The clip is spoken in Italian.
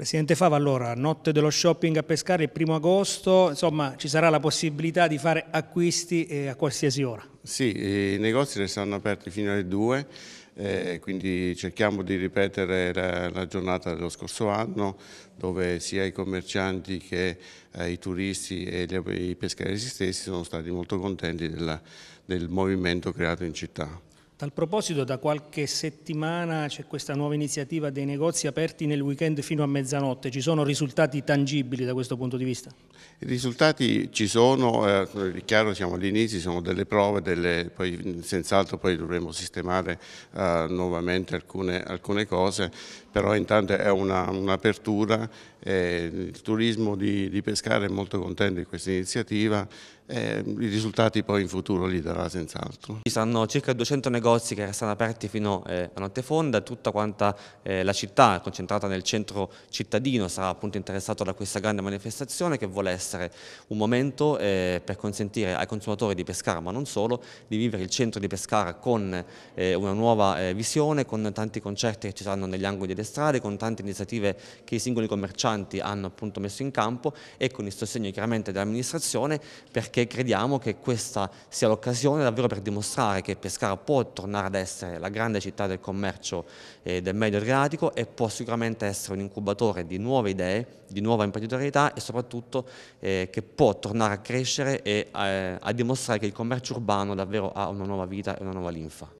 Presidente Fava, allora, notte dello shopping a Pescara il primo agosto, insomma ci sarà la possibilità di fare acquisti eh, a qualsiasi ora? Sì, i negozi restano aperti fino alle 2, eh, quindi cerchiamo di ripetere la, la, giornata dello scorso anno dove sia i commercianti che eh, i turisti e gli, i pescari stessi sono stati molto contenti della, del movimento creato in città. Tal proposito da qualche settimana c'è questa nuova iniziativa dei negozi aperti nel weekend fino a mezzanotte, ci sono risultati tangibili da questo punto di vista? I risultati ci sono, eh, è chiaro siamo all'inizio, sono delle prove, delle, poi senz'altro poi dovremo sistemare uh, nuovamente alcune, alcune, cose, però intanto è un'apertura, un eh, il turismo di, di Pescara è molto contento di questa iniziativa eh, i risultati poi in futuro li darà senz'altro. Ci saranno circa 200 negozi che resteranno aperti fino eh, a notte fonda, tutta quanta eh, la città concentrata nel centro cittadino sarà appunto interessata da questa grande manifestazione che vuole essere un momento eh, per consentire ai consumatori di Pescara, ma non solo, di vivere il centro di Pescara con eh, una nuova eh, visione, con tanti concerti che ci saranno negli angoli delle strade, con tante iniziative che i singoli commercianti hanno appunto messo in campo e con il sostegno chiaramente dell'amministrazione perché perché crediamo che questa sia l'occasione davvero per dimostrare che Pescara può tornare ad essere la grande città del commercio eh, del medio adriatico e può sicuramente essere un incubatore di nuove idee, di nuova imprenditorialità e soprattutto eh, che può tornare a crescere e a, eh, a dimostrare che il commercio urbano davvero ha una nuova vita e una nuova linfa.